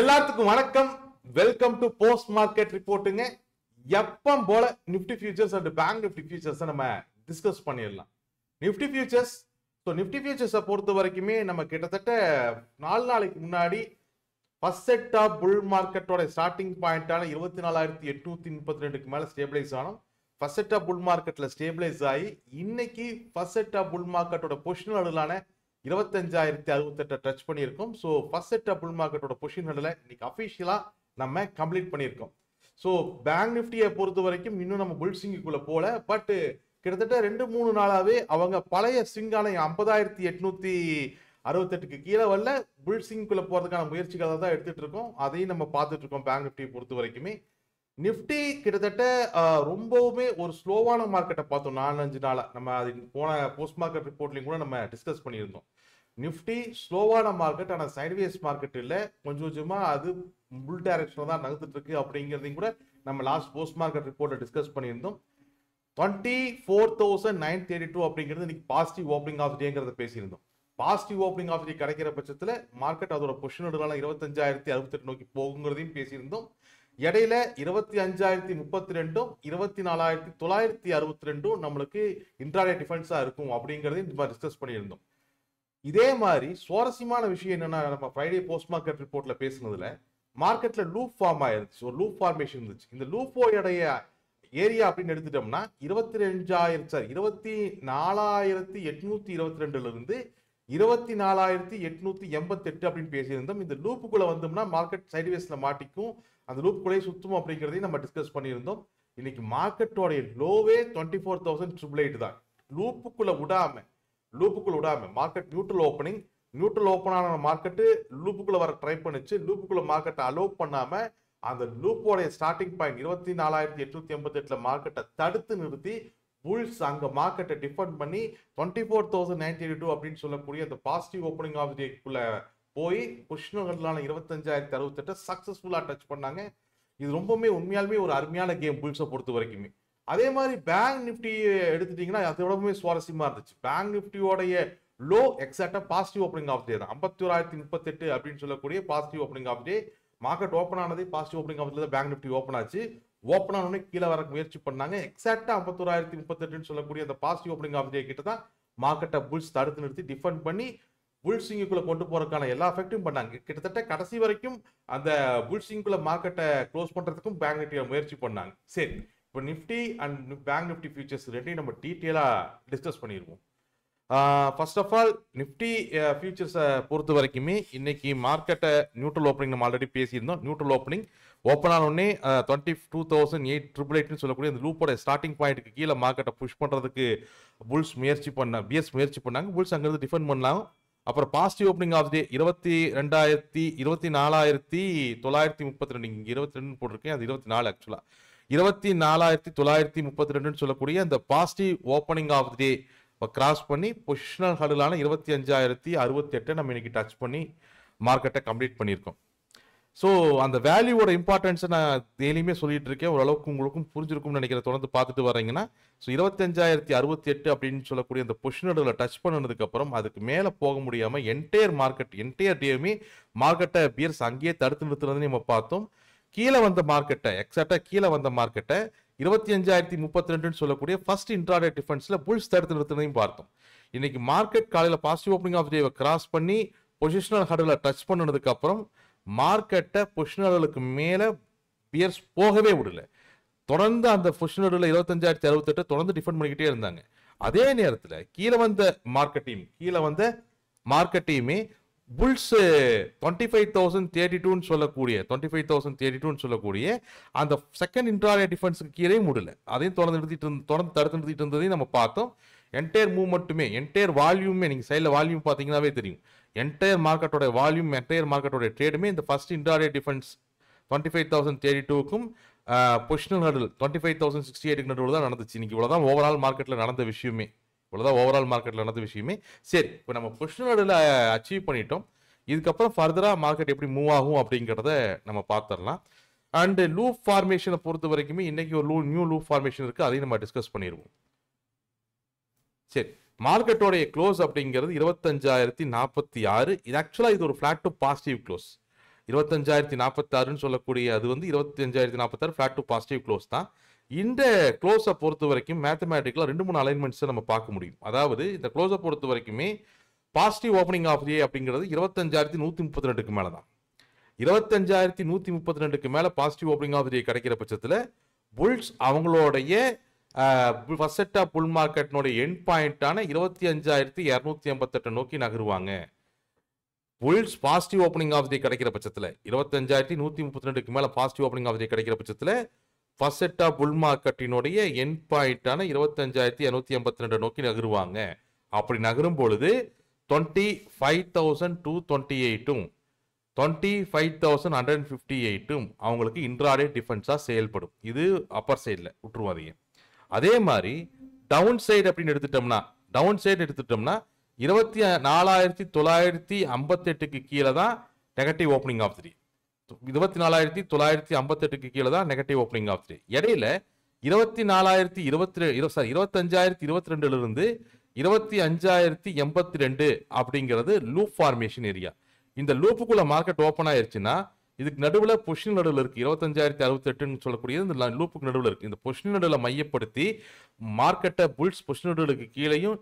எல்லாத்துக்கும் வணக்கம் welcome to post market ரிப்போர்ட்டுங்க எப்பம் போல Nifty futures and bank Nifty futures நம்ம டிஸ்கஸ் பண்ணிடலாம் நிப்டி ஃபியூச்சர்ஸ் ஸோ நிப்டி ஃபியூச்சர்ஸை பொறுத்த வரைக்குமே நம்ம கிட்டத்தட்ட நாலு நாளைக்கு முன்னாடி ஃபர்ஸ்ட் செட் ஆஃப் புல் மார்க்கெட்டோட ஸ்டார்டிங் பாயிண்டான இருபத்தி நாலாயிரத்தி எட்நூத்தி முப்பத்தி ரெண்டுக்கு மேலே ஸ்டேபிளைஸ் ஆனோம் ஃபர்ஸ்ட் செட் ஆஃப் புல் மார்க்கெட்டில் ஸ்டேபிளைஸ் ஆகி இன்னைக்கு ஃபர்ஸ்ட் செட் ஆஃப் புல் மார்க்கெட்டோட பொசிஷன் அளவிலான இருபத்தஞ்சாயிரத்தி அறுபத்தெட்டை டச் பண்ணியிருக்கோம் ஸோ ஃபர்ஸ்ட் செட் புல் மார்க்கெட்டோட பொசிஷன் ஹண்டில் இன்னைக்கு அஃபிஷியலாக நம்ம கம்ப்ளீட் பண்ணியிருக்கோம் ஸோ பேங்க் நிஃப்டியை பொறுத்த வரைக்கும் இன்னும் நம்ம புல் போகல பட்டு கிட்டத்தட்ட ரெண்டு மூணு நாளாகவே அவங்க பழைய சிங்கான ஐம்பதாயிரத்தி எட்நூற்றி அறுபத்தெட்டுக்கு கீழே வரல புல் போகிறதுக்கான முயற்சிகளை தான் எடுத்துகிட்டு இருக்கோம் அதையும் நம்ம பார்த்துட்டு இருக்கோம் பேங்க் நிஃப்டியை பொறுத்த வரைக்குமே நிஃப்டி கிட்டத்தட்ட ரொம்பவுமே ஒரு ஸ்லோவான மார்க்கெட்டை பார்த்தோம் நாலஞ்சு நாளாக நம்ம அது போன போஸ்ட் மார்க்கெட் ரிப்போர்ட்லையும் கூட நம்ம டிஸ்கஸ் பண்ணியிருந்தோம் நிஃப்டி ஸ்லோவான மார்க்கெட் ஆனால் சைட்வேஸ் மார்க்கெட் இல்லை கொஞ்சம் கொஞ்சமாக அது புல் டைரக்ஷனில் தான் நகர்த்துட்டு இருக்கு அப்படிங்கிறதையும் கூட நம்ம லாஸ்ட் போஸ்ட் மார்க்கெட் ரிப்போர்ட்டில் டிஸ்கஸ் பண்ணியிருந்தோம் twenty four thousand nine thirty two அப்படிங்கிறது இன்னைக்கு பாசிட்டிவ் ஓப்பனிங் ஆஃப் டேங்கிறத பேசியிருந்தோம் பாசிட்டிவ் ஓப்பனிங் ஆஃப் டே கிடைக்கிற பட்சத்தில் மார்க்கெட் அதோட எடுக்கலாம் இருபத்தஞ்சாயிரத்தி அறுபத்தெட்டு நோக்கி போகுங்கிறதையும் பேசியிருந்தோம் இடையில இருபத்தி அஞ்சாயிரத்தி முப்பத்தி ரெண்டும் இருபத்தி நாலாயிரத்தி தொள்ளாயிரத்தி அறுபத்தி ரெண்டும் நம்மளுக்கு இன்ட்ராடே டிஃபென்ஸா இருக்கும் இந்த மாதிரி டிஸ்கஸ் பண்ணியிருந்தோம் இதே மாதிரி சுவாரஸ்யமான விஷயம் என்னன்னா நம்ம ஃப்ரைடே போஸ்ட் மார்க்கெட் ரிப்போர்ட்ல பேசுனதுல மார்க்கெட்ல லூப் ஃபார்ம் ஆயிருச்சு ஒரு லூப் ஃபார்மேஷன் இருந்துச்சு இந்த இடைய ஏரியா அப்படின்னு எடுத்துட்டோம்னா இருபத்தி ரெண்டாயிரம் சார் இருபத்தி நாலாயிரத்தி எட்நூத்தி இருபத்தி ரெண்டுல இருந்து இருபத்தி நாலாயிரத்தி எட்நூத்தி எண்பத்தெட்டு அப்படின்னு பேசியிருந்தோம் இந்த லூப்புக்குள்ள வந்தோம்னா மார்க்கெட் சைடுவேஸ்ல மாட்டிக்கும் அந்த லூப்புக்குள்ளே சுத்தும் அப்படிங்கிறதையும் நம்ம டிஸ்கஸ் பண்ணியிருந்தோம் இன்னைக்கு மார்க்கெட்டோடைய லோவே twenty four thousand triple eight தான் லூப்புக்குள்ள விடாம லூப்புக்குள்ள விடாம market neutral opening neutral open ஆன மார்க்கெட்டு லூப்புக்குள்ள வர ட்ரை பண்ணிச்சு லூப்புக்குள்ள மார்க்கெட்டை அலோவ் பண்ணாம அந்த லூப்போடைய ஸ்டார்டிங் பாயிண்ட் இருபத்தி நாலாயிரத்தி எட்நூத்தி எண்பத்தி எட்டுல மார்க்கெட்டை தடுத்து நிறுத்தி புல்ஸ் அங்கே மார்க்கெட்டை டிஃபெண்ட் பண்ணி twenty four thousand ninety two அப்படின்னு சொல்லக்கூடிய அந்த பாசிட்டிவ் ஓப்பனிங் ஆஃப் டேக்குள்ள போய் கிருஷ்ணகர்லான இருபத்தஞ்சாயிரத்தி அறுபத்தெட்ட சக்ஸஸ்ஃபுல்லாக டச் பண்ணாங்க இது ரொம்பவுமே உண்மையாலுமே ஒரு அருமையான கேம் புல்ஸை பொறுத்த வரைக்குமே அதே மாதிரி பேங்க் நிப்டி எடுத்துட்டீங்கன்னா அதோடமே சுவாரஸ்யமாக இருந்துச்சு பேங்க் நிப்டியோடைய low exactly positive opening of day தான் ஐம்பத்தி ஓராயிரத்தி முப்பத்தெட்டு அப்படின்னு சொல்லக்கூடிய positive opening of day market open ஆனதே positive opening of bank Nifty open ஆச்சு ஓப்பனான ஆனோடனே கீழே வர முயற்சி பண்ணாங்க எக்ஸாக்டாக ஐம்பத்தோராயிரத்தி முப்பத்தெட்டுன்னு சொல்லக்கூடிய அந்த பாசிட்டிவ் ஓப்பனிங் ஆஃப் டே கிட்ட தான் மார்க்கெட்டை புல்ஸ் தடுத்து நிறுத்தி டிஃபெண்ட் பண்ணி புல்சிங்குக்குள்ள கொண்டு போறதுக்கான எல்லா எஃபெக்டும் பண்ணாங்க கிட்டத்தட்ட கடைசி வரைக்கும் அந்த புல்சிங்குள்ள மார்க்கெட்டை க்ளோஸ் பண்றதுக்கும் பேங்க் நிஃப்டி முயற்சி பண்ணாங்க சரி இப்போ Nifty and bank Nifty futures ரெண்டையும் நம்ம டீட்டெயிலாக டிஸ்கஸ் பண்ணிடுவோம் ஃபர்ஸ்ட் ஆஃப் ஆல் நிஃப்டி ஃபியூச்சர்ஸை பொறுத்த வரைக்குமே இன்னைக்கு மார்க்கெட்டை நியூட்ரல் ஓப்பனிங் நம்ம ஆல்ரெடி பேசியிருந்தோம் நியூட்ரல் ஓப்பனிங் ஓப்பன் உடனே twenty two thousand eight triple எயிட்னு சொல்லக்கூடிய அந்த லூப்போட ஸ்டார்டிங் பாயிண்ட்டுக்கு கீழே மார்க்கெட்டை புஷ் பண்ணுறதுக்கு புல்ஸ் முயற்சி பண்ண பிஎஸ் முயற்சி பண்ணாங்க புல்ஸ் அங்கேருந்து டிஃபெண்ட் பண்ணலாம் அப்புறம் பாசிட்டிவ் ஓப்பனிங் ஆஃப் டே இருபத்தி ரெண்டாயிரத்தி இருபத்தி நாலாயிரத்தி தொள்ளாயிரத்தி முப்பத்தி ரெண்டு இங்கே இருபத்தி ரெண்டுன்னு போட்டிருக்கேன் அது இருபத்தி நாலு ஆக்சுவலாக இருபத்தி நாலாயிரத்தி தொள்ளாயிரத்தி முப்பத்தி ரெண்டுன்னு சொல்லக்கூடிய அந்த பாசிட்டிவ் ஓப்பனிங் ஆஃப் டே இப்போ கிராஸ் பண்ணி பொசிஷனல் ஹடலான இருபத்தி அஞ்சாயிரத்தி அறுபத்தி எட்டை நம்ம இன்னைக்கு டச் பண்ணி மார்க்கெட்டை கம்ப்ளீட் பண்ணியிருக்கோம் ஸோ அந்த வேல்யூவோட இம்பார்ட்டன்ஸை நான் டெய்லியுமே சொல்லிட்டு இருக்கேன் ஓரளவுக்கு உங்களுக்கும் புரிஞ்சிருக்கும்னு நினைக்கிறேன் தொடர்ந்து பார்த்துட்டு வரீங்கன்னா ஸோ இருபத்தஞ்சாயிரத்தி அறுபத்தி எட்டு அப்படின்னு சொல்லக்கூடிய அந்த பொஷனோட டச் பண்ணதுக்கப்புறம் அதுக்கு மேலே போக முடியாமல் என்டையர் மார்க்கெட் என்டையர் டேயுமே மார்க்கெட்டை பியர்ஸ் அங்கேயே தடுத்து நிறுத்துறதுன்னு நம்ம பார்த்தோம் கீழே வந்த மார்க்கெட்டை எக்ஸாக்டாக கீழே வந்த மார்க்கெட்டை இருபத்தி அஞ்சாயிரத்தி முப்பத்தி ரெண்டுன்னு சொல்லக்கூடிய ஃபர்ஸ்ட் இன்ட்ராடே டிஃபென்ஸில் புல்ஸ் தடுத்து நிறுத்தினதையும் பார்த்தோம் இன்னைக்கு மார்க்கெட் காலையில் பாசிட்டிவ் ஓப்பனிங் ஆஃப் டேவை கிராஸ் பண்ணி பொசிஷனல் ஹடலை டச் பண்ணதுக்கப்புறம் மார்க்கெட்டை புஷ்னர்களுக்கு மேலே பியர்ஸ் போகவே விடல தொடர்ந்து அந்த புஷ்னரில் இருபத்தஞ்சாயிரத்தி அறுபத்தெட்டு தொடர்ந்து டிஃபெண்ட் பண்ணிக்கிட்டே இருந்தாங்க அதே நேரத்தில் கீழே வந்த மார்க்கெட்டையும் கீழே வந்த மார்க்கெட்டையுமே bulls twenty five thousand thirty டூன்னு சொல்லக்கூடிய டுவெண்ட்டி ஃபைவ் தௌசண்ட் தேர்ட்டி டூன்னு சொல்லக்கூடிய அந்த செகண்ட் இன்ட்ராலே டிஃபென்ஸுக்கு கீழே முடியல அதையும் தொடர்ந்து நிறுத்திட்டு இருந்து தொடர்ந்து தடுத்து நிறுத்திட்டு இருந்ததையும் நம்ம பார்த்தோம் என்டையர் மூவ்மெண்ட்டுமே என்டையர் வால்யூமே நீங்கள் சைடில் வால்யூம் பார்த்தீங்கன்னாவே தெரியும் என்டையர் மார்க்கெட்டோட வால்யூம் என்டையர் மார்க்கெட்டோட ட்ரேடுமே இந்த ஃபர்ஸ்ட் இன்டாரே defence twenty five thousand thirty டூக்கும் positional hurdle twenty five thousand sixty eight நடுவில் தான் நடந்துச்சு இன்னைக்கு இவ்வளோ தான் ஓவரால் மார்க்கெட்டில் நடந்த விஷயமே இவ்வளோ தான் ஓவரால் மார்க்கெட்டில் நடந்த விஷயமே சரி இப்போ நம்ம பொஷனல் ஹடலில் அச்சீவ் பண்ணிட்டோம் இதுக்கப்புறம் ஃபர்தராக மார்க்கெட் எப்படி மூவ் ஆகும் அப்படிங்கிறத நம்ம பார்த்துடலாம் அண்டு லூ ஃபார்மேஷனை பொறுத்த வரைக்குமே இன்னைக்கு ஒரு லூ நியூ லூப் ஃபார்மேஷன் இருக்குது அதையும் நம்ம டிஸ்கஸ் பண்ணிடுவோம் சரி மார்க்கெட்டோடைய க்ளோஸ் அப்படிங்கிறது இருபத்தஞ்சாயிரத்தி நாற்பத்தி ஆறு இது ஆக்சுவலாக இது ஒரு ஃப்ளாட் டு பாசிட்டிவ் க்ளோஸ் இருபத்தஞ்சாயிரத்தி நாற்பத்தாறுன்னு சொல்லக்கூடிய அது வந்து இருபத்தஞ்சாயிரத்தி நாற்பத்தாறு ஃப்ளாட் டு பாசிட்டிவ் க்ளோஸ் தான் இந்த க்ளோஸை பொறுத்த வரைக்கும் மேத்தமேட்டிக்கலாக ரெண்டு மூணு அலைன்மெண்ட்ஸை நம்ம பார்க்க முடியும் அதாவது இந்த க்ளோஸை பொறுத்த வரைக்குமே பாசிட்டிவ் ஓப்பனிங் ஆஃப் ஏ அப்படிங்கிறது இருபத்தஞ்சாயிரத்தி நூற்றி முப்பத்தி ரெண்டுக்கு மேலே தான் இருபத்தஞ்சாயிரத்தி நூற்றி முப்பத்தி ரெண்டுக்கு மேலே பாசிட்டிவ் ஓப்பனிங் ஆஃப் ஏ கிடைக்கிற பட்சத்தில் புல்ஸ் அவங்களோடைய ஃபர்ஸ்ட் செட் ஆஃப் புல் மார்க்கெட்னுடைய என் பாயிண்டான இருபத்தி அஞ்சாயிரத்தி இரநூத்தி எண்பத்தெட்டு நோக்கி நகருவாங்க bulls positive opening of the கிடைக்கிற பட்சத்தில் இருபத்தஞ்சாயிரத்தி நூற்றி முப்பத்தி ரெண்டுக்கு மேலே பாசிட்டிவ் ஓப்பனிங் ஆஃப் தி கிடைக்கிற பட்சத்தில் ஃபர்ஸ்ட் செட் ஆஃப் புல் மார்க்கெட்டினுடைய என் பாயிண்டான இருபத்தஞ்சாயிரத்தி இரநூத்தி எண்பத்தி ரெண்டு நோக்கி நகருவாங்க அப்படி நகரும் பொழுது twenty five thousand two twenty எயிட்டும் twenty five thousand hundred fifty எயிட்டும் அவங்களுக்கு இன்ட்ராடே டிஃபென்ஸாக செயல்படும் இது அப்பர் சைடில் விட்டுருவாதீங்க அதே மாதிரி டவுன் சைடு அப்படின்னு எடுத்துட்டோம்னா டவுன் சைடு எடுத்துட்டோம்னா இருபத்தி நாலாயிரத்தி தொள்ளாயிரத்தி ஐம்பத்தெட்டுக்கு கீழே தான் நெகட்டிவ் ஓப்பனிங் ஆஃப் த்ரீ இருபத்தி நாலாயிரத்தி தொள்ளாயிரத்தி ஐம்பத்தெட்டுக்கு கீழே தான் நெகட்டிவ் ஓப்பனிங் ஆஃப் த்ரீ இடையில இருபத்தி நாலாயிரத்தி இருபத்தி சாரி இருபத்தஞ்சாயிரத்தி இருபத்தி இருந்து இருபத்தி அஞ்சாயிரத்தி எண்பத்தி ரெண்டு அப்படிங்கிறது லூப் ஃபார்மேஷன் ஏரியா இந்த லூப்புக்குள்ள மார்க்கெட் ஓப்பன் ஆயிருச்சுன்னா இதுக்கு நடுவில் பொஷின் நடுவில் இருக்குது இருபத்தஞ்சாயிரத்தி அறுபத்தெட்டுன்னு சொல்லக்கூடியது இந்த லூப்புக்கு நடுவில் இருக்குது இந்த பொஷின் நடுவில் மையப்படுத்தி மார்க்கெட்டை புல்ஸ் பொஷின் நடுவுக்கு கீழேயும்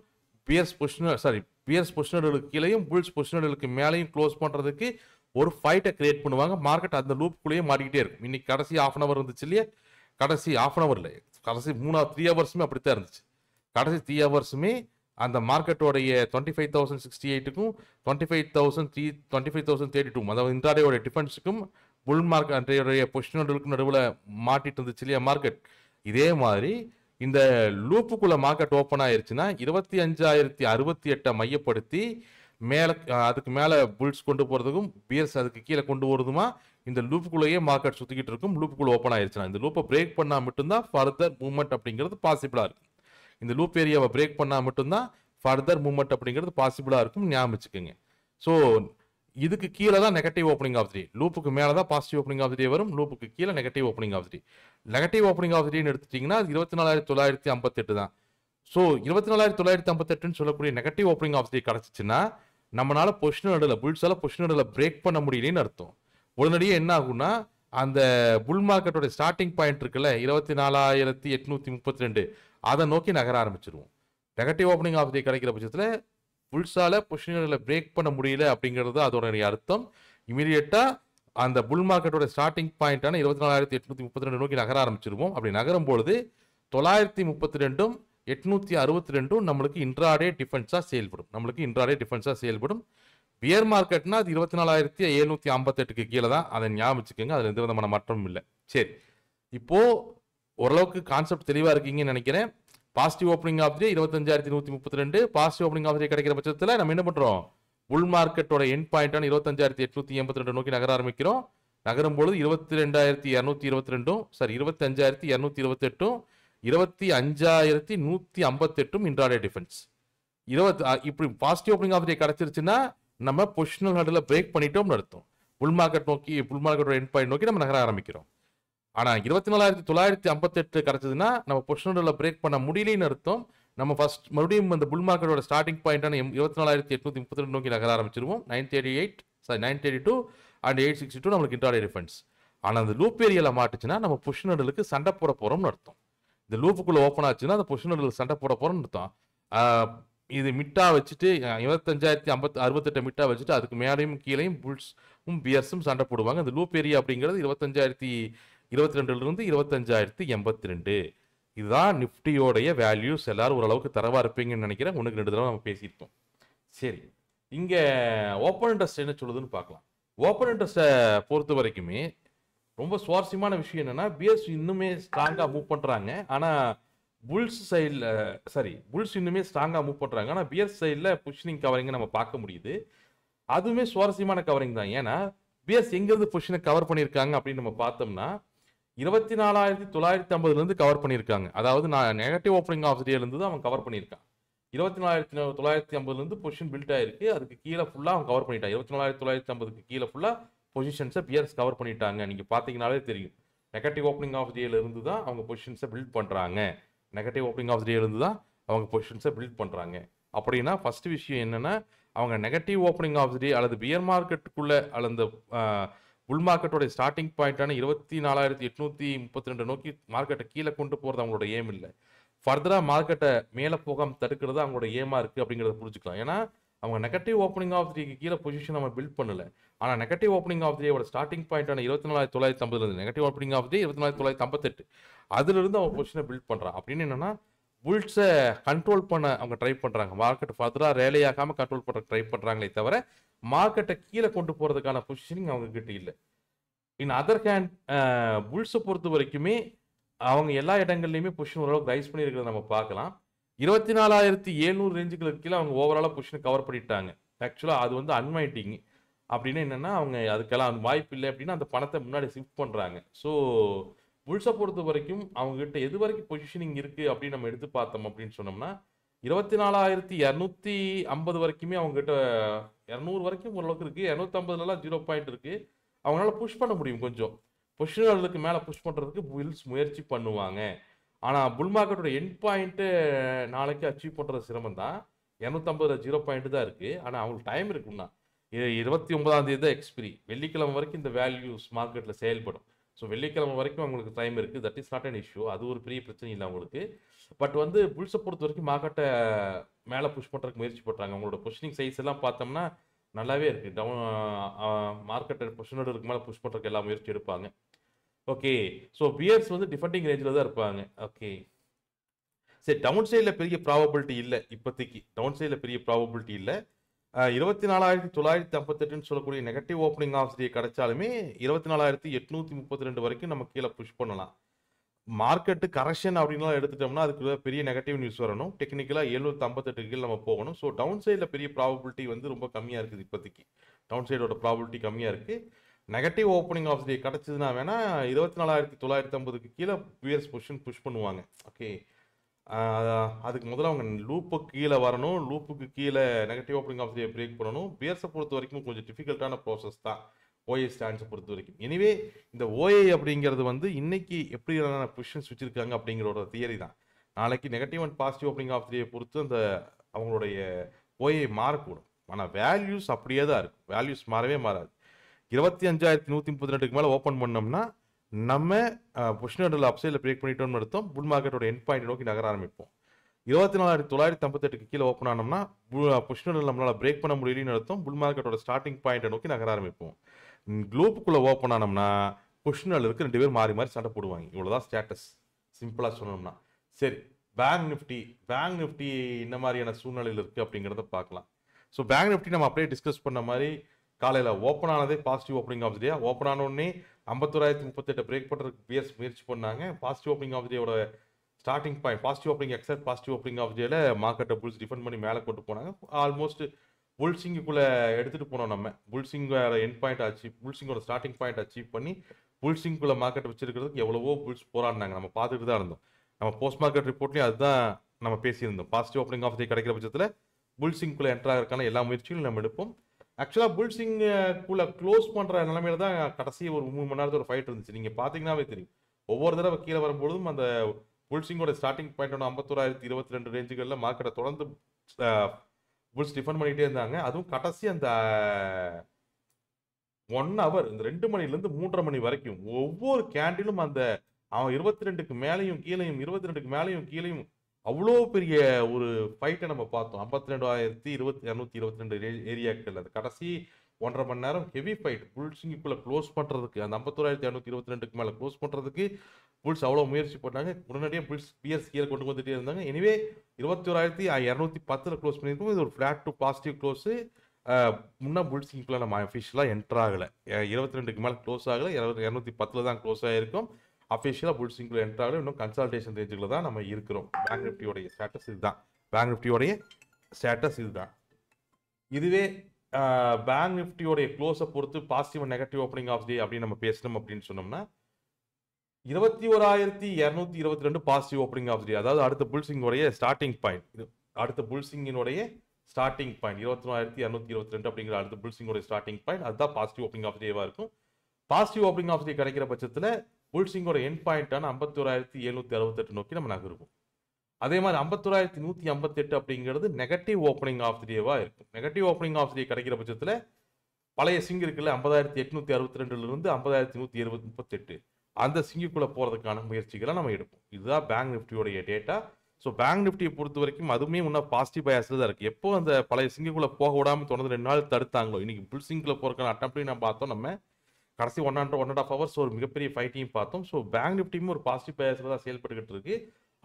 bears position sorry bears position நடுவுக்கு கீழேயும் புல்ஸ் பொஷின் நடுவுக்கு மேலேயும் க்ளோஸ் பண்ணுறதுக்கு ஒரு ஃபைட்டை கிரியேட் பண்ணுவாங்க மார்க்கெட் அந்த லூப்புக்குள்ளேயே மாறிக்கிட்டே இருக்கும் இன்னைக்கு கடைசி ஆஃப் அன் அவர் இருந்துச்சு இல்லையா கடைசி ஆஃப் அன் இல்லை கடைசி மூணாவது த்ரீ ஹவர்ஸுமே அப்படித்தான் இருந்துச்சு கடைசி த்ரீ ஹவர்ஸுமே அந்த மார்க்கெட்டோடைய டுவெண்ட்டி ஃபைவ் தௌசண்ட் சிக்ஸ்டி எயிட்டுக்கும் twenty five thousand three twenty five thousand thirty two அதாவது இன்ட்ராடேயோட டிஃபென்ஸுக்கும் புல் அன்றையோடைய பொசிஷனோடு நடுவில் மாட்டிட்டு இருந்துச்சு இல்லையா மார்க்கெட் இதே மாதிரி இந்த லூப்புக்குள்ளே மார்க்கெட் ஓப்பன் ஆயிருச்சுன்னா இருபத்தி அஞ்சாயிரத்தி அறுபத்தி எட்டை மையப்படுத்தி மேலே அதுக்கு மேலே புல்ஸ் கொண்டு போகிறதுக்கும் பியர்ஸ் அதுக்கு கீழே கொண்டு போகிறதுமா இந்த லூப்புக்குள்ளேயே மார்க்கெட் சுற்றிக்கிட்டு இருக்கும் லூப்புக்குள்ளே ஓப்பன் ஆயிருச்சுன்னா இந்த லூப்பை பிரேக் பண்ணால் மட்டும்தான் ஃபர்தர் மூவ்மெண்ட் அப்படிங்கிறது பாசிபிளாக இருக்குது இந்த லூப் ஏரியாவை பிரேக் பண்ணால் மட்டும்தான் ஃபர்தர் மூவ்மெண்ட் அப்படிங்கிறது பாசிபிளாக இருக்கும் ஞாபகம் வச்சுக்கோங்க ஸோ இதுக்கு கீழே தான் நெகட்டிவ் ஓப்பனிங் ஆஃப் த்ரீ லூப்புக்கு மேலே தான் பாசிட்டிவ் ஓப்பனிங் ஆஃப் த்ரீ வரும் லூப்புக்கு கீழே negative opening of three negative opening of த்ரீனு எடுத்துட்டிங்கன்னா இருபத்தி நாலாயிரத்தி தொள்ளாயிரத்தி ஐம்பத்தெட்டு தான் ஸோ இருபத்தி நாலாயிரத்தி தொள்ளாயிரத்தி ஐம்பத்தெட்டுன்னு சொல்லக்கூடிய நெகட்டிவ் ஓப்பனிங் ஆஃப் த்ரீ கிடச்சிச்சின்னா நம்மளால் பொஷன் நடுவில் புல்ஸால் பொஷன் நடுவில் பிரேக் பண்ண முடியலன்னு அர்த்தம் உடனடியே என்ன ஆகும்னா அந்த புல் மார்க்கெட்டோட ஸ்டார்டிங் பாயிண்ட் இருக்குல்ல இருபத்தி நாலாயிரத்தி எட்நூற்றி முப்பத்தி ரெண்டு அதை நோக்கி நகர ஆரம்பிச்சிருவோம் நெகட்டிவ் ஓப்பனிங் ஆஃப் தி கிடைக்கிற பட்சத்தில் புல்ஸால பொசிஷன்களில் பிரேக் பண்ண முடியல அப்படிங்கிறது அதோடைய அர்த்தம் இமீடியட்டா அந்த புல் மார்க்கெட்டோட ஸ்டார்டிங் பாயிண்டான இருபத்தி நாலாயிரத்தி எட்நூத்தி முப்பத்தி ரெண்டு நோக்கி நகர ஆரம்பிச்சிருவோம் அப்படி நகரும் பொழுது தொள்ளாயிரத்தி முப்பத்தி ரெண்டும் எட்நூற்றி அறுபத்தி ரெண்டும் நம்மளுக்கு இன்ட்ராடே டிஃபென்ஸாக செயல்படும் நம்மளுக்கு இன்ட்ராடே டிஃபென்ஸாக செயல்படும் பியர் மார்க்கெட்னா அது இருபத்தி நாலாயிரத்தி எழுநூற்றி ஐம்பத்தெட்டுக்கு கீழே தான் அதை ஞாபகம் வச்சுக்கோங்க அதில் எந்த விதமான மாற்றமும் இல்லை சரி இப்போது ஓரளவுக்கு கான்செப்ட் தெளிவாக இருக்கீங்கன்னு நினைக்கிறேன் பாசிட்டிவ் ஓப்பனிங் ஆஃப் டே இருபத்தஞ்சாயிரத்தி நூற்றி முப்பத்தி ரெண்டு பாசிட்டிவ் ஓப்பனிங் ஆஃப் டே கிடைக்கிற பட்சத்தில் நம்ம என்ன பண்ணுறோம் புல் மார்க்கெட்டோட என் பாயிண்ட்டான இருபத்தஞ்சாயிரத்தி எட்நூற்றி எண்பத்தி ரெண்டு நோக்கி நகர ஆரம்பிக்கிறோம் நகரும் பொழுது இருபத்தி ரெண்டாயிரத்தி இரநூத்தி இருபத்தி ரெண்டும் சாரி இருபத்தஞ்சாயிரத்தி இரநூத்தி இருபத்தெட்டும் இருபத்தி அஞ்சாயிரத்தி நூற்றி ஐம்பத்தெட்டும் இன்றாடே டிஃபென்ஸ் இருபத்தி இப்படி பாசிட்டிவ் ஓப்பனிங் ஆஃப் டே கிடச்சிருச்சுன்னா நம்ம பொசிஷனல் ஹண்டில் பிரேக் பண்ணிட்டோம் நடத்தும் புல் மார்க்கெட் நோக்கி புல் மார்க்கெட்டோட என் பாயிண்ட் நோக்கி நம்ம நகர ஆரம்பிக்கிறோம் ஆனால் இருபத்தி நாலாயிரத்தி தொள்ளாயிரத்தி ஐம்பத்தெட்டு கிடச்சதுன்னா நம்ம பொஷனரில் பிரேக் பண்ண முடியலன்னு அர்த்தம் நம்ம ஃபர்ஸ்ட் மறுபடியும் அந்த புல் மார்க்கெட்டோட ஸ்டார்டிங் பாயிண்டான இருபத்தி நாலாயிரத்தி எட்நூத்தி முப்பத்தி ரெண்டு நோக்கி நகர ஆரம்பிச்சிருவோம் nine thirty eight sorry nine thirty two and eight sixty two நம்மளுக்கு இன்டாடே ரிஃபண்ட்ஸ் ஆனால் அந்த லூப் ஏரியாவில் மாட்டுச்சுன்னா நம்ம பொஷனர்களுக்கு சண்டை போட போகிறோம்னு அர்த்தம் இந்த லூப்புக்குள்ளே ஓப்பன் ஆச்சுன்னா அந்த பொஷனர்களுக்கு சண்டை போட போகிறோம்னு அர்த்தம் இது மிட்டா வச்சுட்டு இருபத்தஞ்சாயிரத்தி ஐம்பத்தி அறுபத்தெட்டு மிட்டா வச்சுட்டு அதுக்கு மேலேயும் கீழேயும் புல்ஸும் பியர்ஸும் சண்டை போடுவாங்க இந்த லூப் ஏரியா அப்படிங்கிறது இருபத்தஞ்சாயிரத்தி இருபத்தி ரெண்டுலேருந்து இருபத்தஞ்சாயிரத்தி எண்பத்தி ரெண்டு இதுதான் நிஃப்டியோடைய வேல்யூஸ் எல்லோரும் ஓரளவுக்கு தரவாக இருப்பீங்கன்னு நினைக்கிறேன் உனக்கு ரெண்டு தடவை நம்ம பேசியிருப்போம் சரி இங்கே ஓப்பன் இன்ட்ரெஸ்ட் என்ன சொல்லுதுன்னு பார்க்கலாம் ஓப்பன் இன்ட்ரெஸ்ட்டை பொறுத்த வரைக்குமே ரொம்ப சுவாரஸ்யமான விஷயம் என்னென்னா பிஎஸ் இன்னுமே ஸ்ட்ராங்காக மூவ் பண்ணுறாங்க ஆனால் புல்ஸ் சைடில் சாரி புல்ஸ் இன்னுமே ஸ்ட்ராங்காக மூவ் பண்ணுறாங்க ஆனால் பிஎஸ் சைடில் புஷினிங் கவரிங்கை நம்ம பார்க்க முடியுது அதுவுமே சுவாரஸ்யமான கவரிங் தான் ஏன்னா பிஎஸ் எங்கேருந்து பொஷினை கவர் பண்ணியிருக்காங்க அப்படின்னு நம்ம பார்த்தோம்னா இருபத்தி நாலாயிரத்தி தொள்ளாயிரத்தி ஐம்பதுலேருந்து கவர் பண்ணியிருக்காங்க அதாவது நான் நெகட்டிவ் ஓப்பனிங் ஆஃப் தான் அவன் கவர் பண்ணியிருக்கான் இருபத்தி நாலாயிரத்தி தொள்ளாயிரத்தி ஐம்பதுலேருந்து பொசிஷன் பில்ட் ஆயிருக்கு அதுக்கு கீழே ஃபுல்லாக அவன் கவர் பண்ணிட்டான் இருபத்தி நாலாயிரத்தி தொள்ளாயிரத்தி ஐம்பதுக்கு கீழே ஃபுல்லாக பொசிஷன்ஸை பியர்ஸ் கவர் பண்ணிட்டாங்க நீங்கள் பார்த்தீங்கனாலே தெரியும் நெகட்டிவ் ஓப்பனிங் ஆஃப் இருந்து தான் அவங்க பொசிஷன்ஸை பில்ட் பண்ணுறாங்க நெகட்டிவ் ஓப்பனிங் ஆஃப் இருந்து தான் அவங்க பொசிஷன்ஸை பில்ட் பண்ணுறாங்க அப்படின்னா ஃபஸ்ட் விஷயம் என்னென்னா அவங்க நெகட்டிவ் ஓப்பனிங் ஆஃப் அல்லது பியர் மார்க்கெட்டுக்குள்ளே அல்லது புல் மார்க்கெட்டோட ஸ்டார்டிங் பாயிண்டான இருபத்தி நாலாயிரத்தி எட்நூத்தி முப்பத்தி ரெண்டு நோக்கி மார்க்கெட்டை கீழே கொண்டு போகிறது அவங்களோட ஏம் இல்லை ஃபர்தராக மார்க்கெட்டை மேலே போகாமல் தடுக்கிறது அவங்களோட ஏமா இருக்குது அப்படிங்கிறத புரிஞ்சுக்கலாம் ஏன்னா அவங்க நெகட்டிவ் ஓப்பனிங் ஆஃப் த்ரீக்கு கீழே பொசிஷன் நம்ம பில்ட் பண்ணல ஆனால் நெகட்டிவ் ஓப்பனிங் ஆஃப் த்ரீயோட ஸ்டார்டிங் பாயிண்டான இருபத்தி நாலாயிரத்தி தொள்ளாயிரத்தி ஐம்பதுலேருந்து நெகட்டிவ் ஓப்பனிங் ஆஃப் த்ரீ இருபத்தி நாலாயிரத்தி தொள்ளாயிரத்தி ஐம்பத்தெட்டு அதுலேருந்து அவங்க பொசிஷனை பில்ட் பண்ணுறான் அப்படின்னு என்னன்னா புல்ஸை கண்ட்ரோல் பண்ண அவங்க ட்ரை பண்ணுறாங்க மார்க்கெட் ஃபர்தராக ரேலையாகாமல் கண்ட்ரோல் பண்ணுற ட்ரை பண்ணுறாங்களே தவிர மார்க்கெட்டை கீழே கொண்டு போகிறதுக்கான பொசிஷனிங் கிட்ட இல்லை இன் அதர் ஹேண்ட் புல்ஸை பொறுத்த வரைக்குமே அவங்க எல்லா இடங்கள்லையுமே பொசிஷன் ஓரளவுக்கு ரைஸ் பண்ணியிருக்கிறத நம்ம பார்க்கலாம் இருபத்தி நாலாயிரத்தி எழுநூறு ரேஞ்சுக்கு கீழே அவங்க ஓவராலாக பொசிஷனை கவர் பண்ணிட்டாங்க ஆக்சுவலாக அது வந்து அன்வைட்டிங் அப்படின்னு என்னென்னா அவங்க அதுக்கெல்லாம் வாய்ப்பு இல்லை அப்படின்னா அந்த பணத்தை முன்னாடி ஷிஃப்ட் பண்ணுறாங்க ஸோ புல்ஸை பொறுத்த வரைக்கும் அவங்ககிட்ட எது வரைக்கும் பொசிஷனிங் இருக்குது அப்படின்னு நம்ம எடுத்து பார்த்தோம் அப்படின்னு சொன்னோம்னா இருபத்தி நாலாயிரத்தி இரநூத்தி ஐம்பது வரைக்குமே அவங்ககிட்ட இரநூறு வரைக்கும் ஓரளவுக்கு இருக்குது இரநூத்தம்பதுலலாம் ஜீரோ பாயிண்ட் இருக்குது அவங்களால புஷ் பண்ண முடியும் கொஞ்சம் பொசிஷனர்களுக்கு மேலே புஷ் பண்ணுறதுக்கு புல்ஸ் முயற்சி பண்ணுவாங்க ஆனால் புல் மார்க்கெட்டோட என் பாயிண்ட்டு நாளைக்கு அச்சீவ் பண்ணுறது சிரமம் தான் இரநூத்தம்பதுல ஜீரோ பாயிண்ட் தான் இருக்குது ஆனால் அவங்களுக்கு டைம் இருக்குன்னா இருபத்தி ஒன்பதாம் தேதி தான் எக்ஸ்பிரி வெள்ளிக்கிழமை வரைக்கும் இந்த வேல்யூஸ் மார்க்கெட்டில் செயல்படும் ஸோ வெள்ளிக்கிழமை வரைக்கும் அவங்களுக்கு டைம் இருக்குது that is not an issue அது ஒரு பெரிய பிரச்சனை இல்லை அவங்களுக்கு பட் வந்து புல்ஸை பொறுத்த வரைக்கும் மாகாட்ட மேலே புஷ் பண்ணுறதுக்கு முயற்சி பண்ணுறாங்க அவங்களோட கொஷினிங் சைஸ் எல்லாம் பார்த்தோம்னா நல்லாவே இருக்குது டவுன் மார்க்கெட்டை பொசிஷனோடருக்கு மேலே புஷ் பண்ணுறதுக்கு எல்லா முயற்சி எடுப்பாங்க ஓகே ஸோ பியர்ஸ் வந்து டிஃபெண்டிங் ரேஞ்சில் தான் இருப்பாங்க ஓகே சரி டவுன் சைடில் பெரிய ப்ராபபிலிட்டி இல்லை இப்போதைக்கு டவுன் சைடில் பெரிய ப்ராபபிலிட்டி இல்லை இருபத்தி நாலாயிரத்தி தொள்ளாயிரத்தி ஐம்பத்தெட்டுன்னு சொல்லக்கூடிய நெகட்டிவ் ஓப்பனிங் ஆஃப் தி கிடைச்சாலுமே இருபத்தி நாலாயிரத்தி எட்நூத்தி முப்பத்தி ரெண்டு வரைக்கும் நம்ம கீழே புஷ் பண்ணலாம் மார்க்கெட்டு கரெக்ஷன் அப்படின்லாம் எடுத்துட்டோம்னா அதுக்கு பெரிய நெகட்டிவ் நியூஸ் வரணும் டெக்னிக்கலாக எழுநூத்தி ஐம்பத்தெட்டு கீழே நம்ம போகணும் ஸோ டவுன் சைடில் பெரிய ப்ராபபிலிட்டி வந்து ரொம்ப கம்மியாக இருக்குது இப்போதைக்கு டவுன் சைடோட ப்ராபபிலிட்டி கம்மியாக இருக்குது நெகட்டிவ் ஓப்பனிங் ஆஃப் தி கிடச்சிதுன்னா வேணால் இருபத்தி நாலாயிரத்தி தொள்ளாயிரத்தி ஐம்பதுக்கு கீழே பிஎஸ் பொஷன் புஷ் பண்ணுவாங்க ஓகே அதுக்கு முதல்ல அவங்க லூப்புக்கு கீழே வரணும் லூப்புக்கு கீழே நெகட்டிவ் ஓப்பனிங் ஆஃப் பிரேக் பண்ணணும் பியர்ஸை பொறுத்த வரைக்கும் கொஞ்சம் டிஃபிகல்ட்டான ப்ராசஸ் தான் ஓஏ ஸ்டாண்ட்ஸை பொறுத்த வரைக்கும் எனவே இந்த ஓஏ அப்படிங்கிறது வந்து இன்னைக்கு எப்படியான பொசிஷன்ஸ் வச்சுருக்காங்க அப்படிங்கிற தியரி தான் நாளைக்கு negative and positive opening of திரியை பொறுத்து அந்த அவங்களுடைய ஓஏ மாறக்கூடும் ஆனால் வேல்யூஸ் அப்படியே தான் இருக்கும் வேல்யூஸ் மாறவே மாறாது இருபத்தி அஞ்சாயிரத்தி நூற்றி முப்பத்தி ரெண்டுக்கு மேலே ஓப்பன் பண்ணோம்னா நம்ம பொஷன் நடுவில் அப்சைடில் பிரேக் பண்ணிட்டோம்னு எடுத்தோம் புல் மார்க்கெட்டோட என் பாயிண்ட் நோக்கி நகர ஆரம்பிப்போம் இருபத்தி நாலாயிரத்தி தொள்ளாயிரத்தி ஐம்பத்தெட்டுக்கு கீழே ஓப்பன் ஆனோம்னா பொஷன் நடுவில் நம்மளால் பிரேக் பண்ண முடியலன்னு எடுத்தோம் புல் மார்க்கெட்டோட ஸ்டார்டிங் பாயிண்ட் நோக்கி நகர ஆரம்பிப்போம் குளோப்புக்குள்ளே ஓப்பன் ஆனோம்னா பொஷன் இருக்கு ரெண்டு பேர் மாறி மாறி சண்டை போடுவாங்க இவ்வளோதான் ஸ்டேட்டஸ் சிம்பிளாக சொல்லணும்னா சரி பேங்க் நிஃப்டி பேங்க் நிஃப்டி இந்த மாதிரியான சூழ்நிலையில் இருக்குது அப்படிங்கிறத பார்க்கலாம் ஸோ பேங்க் நிஃப்டி நம்ம அப்படியே டிஸ்கஸ் பண்ண மாதிரி காலையில் ஓப்பன் ஆனதே positive opening of day open ஆனோடனே ஐம்பத்தோராயிரத்தி முப்பத்தெட்டு பிரேக் பண்ணுறதுக்கு பிஎஸ் முயற்சி பண்ணாங்க பாசிட்டிவ் ஓப்பனிங் ஆஃப் டேயோட starting point positive opening exact positive opening of டேல மார்க்கெட்டை புல்ஸ் டிஃபெண்ட் பண்ணி மேலே கொண்டு போனாங்க ஆல்மோஸ்ட் புல்சிங்குக்குள்ளே எடுத்துகிட்டு போனோம் நம்ம புல்சிங்கோட என் பாயிண்ட் அச்சீவ் புல்சிங்கோட ஸ்டார்டிங் பாயிண்ட் அச்சீவ் பண்ணி புல்சிங்குள்ளே மார்க்கெட் வச்சிருக்கிறதுக்கு எவ்வளவோ புல்ஸ் போராடினாங்க நம்ம பார்த்துட்டு தான் இருந்தோம் நம்ம போஸ்ட் மார்க்கெட் ரிப்போர்ட்லேயும் அதுதான் நம்ம பேசியிருந்தோம் பாசிட்டிவ் ஓப்பனிங் ஆஃப் டே கிடைக்கிற பட்சத்தில் புல்சிங்குள்ளே என்ட்ராகிறதுக்கான எல்லா முயற்சிகளும் நம்ம எடுப்போம் ஆக்சுவலாக புல்சிங் குள்ள க்ளோஸ் பண்ணுற நிலமையில தான் கடைசி ஒரு மூணு மணி ஒரு ஃபைட் இருந்துச்சு நீங்கள் பார்த்தீங்கன்னாவே தெரியும் ஒவ்வொரு தடவை கீழே வரும்பொழுதும் அந்த புல்சிங்கோட ஸ்டார்டிங் பாயிண்ட் ஒன்று ஐம்பத்தோராயிரத்தி இருபத்தி ரெண்டு ரேஞ்சுகளில் மார்க்கெட்டை தொடர்ந்து புல்ஸ் டிஃபன் பண்ணிகிட்டே இருந்தாங்க அதுவும் கடைசி அந்த ஒன் ஹவர் இந்த ரெண்டு மணிலேருந்து மூன்றரை மணி வரைக்கும் ஒவ்வொரு கேண்டிலும் அந்த அவன் இருபத்தி ரெண்டுக்கு மேலேயும் கீழேயும் இருபத்தி ரெண்டுக்கு மேலேயும் கீழேயும் அவ்வளோ பெரிய ஒரு ஃபைட்டை நம்ம பார்த்தோம் ஐம்பத்தி ரெண்டாயிரத்தி இருபத்தி இரநூத்தி இருபத்தி ரெண்டு ஏரியாக்கள் அது கடைசி ஒன்றரை மணி நேரம் ஹெவி ஃபைட் புல்ஸுங்குள்ளே க்ளோஸ் பண்ணுறதுக்கு அந்த ஐம்பத்தோராயிரத்தி இரநூத்தி இருபத்தி ரெண்டுக்கு மேலே க்ளோஸ் பண்ணுறதுக்கு புல்ஸ் அவ்வளோ முயற்சி பண்ணாங்க உடனடியாக புல்ஸ் பிஎஸ் கீழே கொண்டு வந்துட்டே இருந்தாங்க எனவே இருபத்தி ஓராயிரத்தி இரநூத்தி பத்தில் க்ளோஸ் பண்ணியிருக்கோம் இது ஒரு ஃப்ளாட் டு பாசிட்டிவ் க்ளோஸு முன்னா புல்ஸிங்குள்ளே நம்ம அஃபிஷியலாக என்ட்ராகலை இருபத்தி ரெண்டுக்கு மேலே க்ளோஸ் ஆகலை இரநூத்தி பத்தில் தான் க்ளோஸ் ஆகிருக்கும் அஃபிஷியலாக புல் சிங்கிள் என்ட்ராகல இன்னும் கன்சல்டேஷன் ரேஞ்சுக்குள்ள தான் நம்ம இருக்கிறோம் பேங்க் நிஃப்டியோடைய ஸ்டேட்டஸ் இதுதான் பேங்க் நிஃப்டியோடைய ஸ்டேட்டஸ் இதுதான் இதுவே பேங்க் நிஃப்டியோடைய க்ளோஸை பொறுத்து positive negative opening of day அப்படின்னு நம்ம பேசணும் அப்படின்னு சொன்னோம்னா இருபத்தி ஓராயிரத்தி இரநூத்தி இருபத்தி ரெண்டு பாசிட்டிவ் ஓப்பனிங் ஆஃப் டே அதாவது அடுத்த புல்சிங்கோடைய ஸ்டார்டிங் பாயிண்ட் இது அடுத்த புல்சிங்கினுடைய ஸ்டார்டிங் பாயிண்ட் இருபத்தி நாலாயிரத்தி இரநூத்தி இருபத்தி ரெண்டு அப்படிங்கிற அடுத்த புல்சிங்கோடைய ஸ்டார்டிங் பாயிண்ட் அதுதான் பாசிட்டிவ் ஓப்பனிங் ஆஃப் டேவாக இருக்கும் பாசிட்டிவ் ஓப்பனிங் ஆஃப் கிடைக்கிற பட்சத்தில் புல்சிங்கோட என் பாயிண்டான ஐம்பத்தோராயிரத்தி எழுநூத்தி அறுபத்தெட்டு நோக்கி நம்ம நகருவோம் அதே மாதிரி ஐம்பத்தோராயிரத்தி நூற்றி ஐம்பத்தெட்டு அப்படிங்கிறது நெகட்டிவ் ஓப்பனிங் ஆஃப் டேவாக இருக்கும் நெகட்டிவ் ஓப்பனிங் ஆஃப் டே கிடைக்கிற பட்சத்தில் பழைய சிங் இருக்குல்ல ஐம்பதாயிரத்தி எட்நூற்றி அறுபத்தி ரெண்டுலேருந்து ஐம்பதாயிரத்தி நூற்றி இருபத்தி முப்பத்தெட்டு அந்த சிங்குக்குள்ளே போகிறதுக்கான முயற்சிகளை நம்ம எடுப்போம் இதுதான் பேங்க் நிஃப்டியோடைய டேட்டா ஸோ பேங்க் நிஃப்டியை பொறுத்த வரைக்கும் அதுவுமே இன்னும் பாசிட்டிவ் பயாஸில் தான் இருக்குது எப்போ அந்த பழைய சிங்குக்குள்ளே போக விடாமல் தொடர்ந்து ரெண்டு நாள் தடுத்தாங்களோ இன்றைக்கி புல் சிங்கில் போகிறக்கான அட்டம்ப்டையும் நம்ம பார்த்தோம் நம்ம கடைசி one and one and half hours ஒரு மிகப்பெரிய ஃபைட்டையும் பார்த்தோம் ஸோ பேங்க் நிஃப்டியும் ஒரு பாசிட்டிவ் பேஸில் தான் செயல்பட்டுக்கிட்டு இருக்கு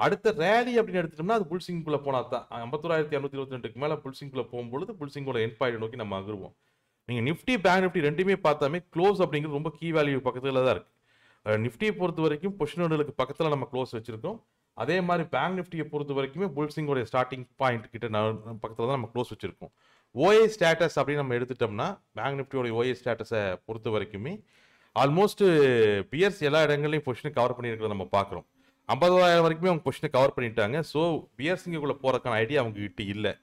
அடுத்த ரேலி அப்படின்னு எடுத்துட்டோம்னா அது புல்சிங் குள்ள போனால் தான் ஐம்பத்தோராயிரத்தி இரநூத்தி இருபத்தி ரெண்டுக்கு மேலே புல்சிங் போகும்போது போகும்பொழுது புல்சிங்கோட என் பாயிண்ட் நோக்கி நம்ம அகருவோம் நீங்கள் நிஃப்டி பேங்க் நிஃப்டி ரெண்டுமே பார்த்தாமே க்ளோஸ் அப்படிங்கிறது ரொம்ப கீ வேல்யூ பக்கத்தில் தான் இருக்குது நிஃப்டியை பொறுத்த வரைக்கும் பொஷனோடலுக்கு பக்கத்தில் நம்ம க்ளோஸ் வச்சுருக்கோம் அதே மாதிரி பேங்க் நிஃப்டியை பொறுத்த வரைக்குமே புல்சிங்கோடைய ஸ்டார்டிங் பாயிண்ட் கிட்ட பக்கத்தில் தான் நம்ம க்ளோஸ் வச்சுருக்கோம் ஓஏ ஸ்டேட்டஸ் அப்படின்னு நம்ம எடுத்துட்டோம்னா பேங்க் நிஃப்டியோட ஓஏ ஸ்டேட்டஸை பொறுத்த வரைக்குமே ஆல்மோஸ்ட் பியர்ஸ் எல்லா இடங்களையும் கொஷினு கவர் பண்ணியிருக்கிறத நம்ம பார்க்குறோம் ஐம்பதாயிரம் வரைக்குமே அவங்க கொஷினை கவர் பண்ணிட்டாங்க ஸோ பியர்ஸுங்களுக்குள்ளே போகிறக்கான ஐடியா அவங்ககிட்ட இல்லை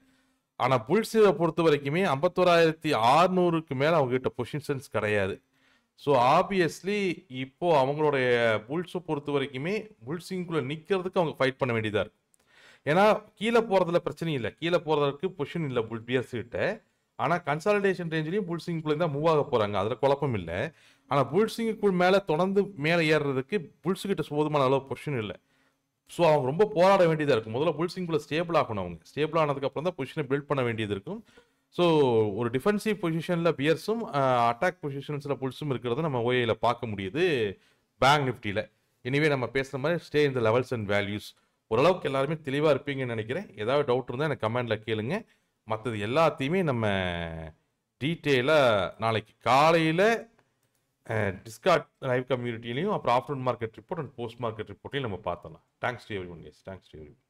ஆனால் புல்ஸை பொறுத்த வரைக்குமே ஐம்பத்தோராயிரத்தி ஆறுநூறுக்கு மேலே அவங்ககிட்ட பொசிஷன்ஸ் கிடையாது ஸோ ஆப்வியஸ்லி இப்போது அவங்களுடைய புல்ஸை பொறுத்த வரைக்குமே புல்ஸிங்குள்ளே நிற்கிறதுக்கு அவங்க ஃபைட் பண்ண வேண்டியதாக இருக்கும் ஏன்னா கீழே போகிறதுல பிரச்சனை இல்லை கீழே போகிறதுக்கு பொஷன் இல்லை புல் பிஎஸ்கிட்ட ஆனால் கன்சாலிடேஷன் ரேஞ்சிலையும் புல்சிங்குள்ளே தான் மூவ் ஆக போகிறாங்க அதில் குழப்பம் இல்லை ஆனால் புல்சிங்குக்குள் மேலே தொடர்ந்து மேலே ஏறுறதுக்கு புல்ஸுக்கிட்ட போதுமான அளவு பொஷன் இல்லை ஸோ அவங்க ரொம்ப போராட வேண்டியதாக இருக்கும் முதல்ல புல்சிங்குள்ளே ஸ்டேபிள் ஆகணும் அவங்க ஸ்டேபிள் ஆனதுக்கப்புறம் தான் பொஷனை பில்ட் பண்ண வேண்டியது இருக்கும் ஸோ ஒரு டிஃபென்சிவ் பொசிஷனில் பியர்ஸும் அட்டாக் பொசிஷன்ஸில் புல்ஸும் இருக்கிறத நம்ம ஓஏயில் பார்க்க முடியுது பேங்க் நிஃப்டியில் எனவே நம்ம பேசுகிற மாதிரி ஸ்டே இந்த லெவல்ஸ் அண்ட் வேல்யூஸ் ஓரளவுக்கு எல்லாருமே தெளிவாக இருப்பீங்கன்னு நினைக்கிறேன் ஏதாவது டவுட் இருந்தால் எனக்கு கமெண்டில் கேளுங்க மற்றது எல்லாத்தையுமே நம்ம டீட்டெயிலாக நாளைக்கு காலையில் டிஸ்கார்ட் லைவ் கம்யூனிட்டிலையும் அப்புறம் afternoon market report and post market ரிப்போர்ட்டையும் நம்ம பார்த்தலாம் thanks to everyone guys thanks to every one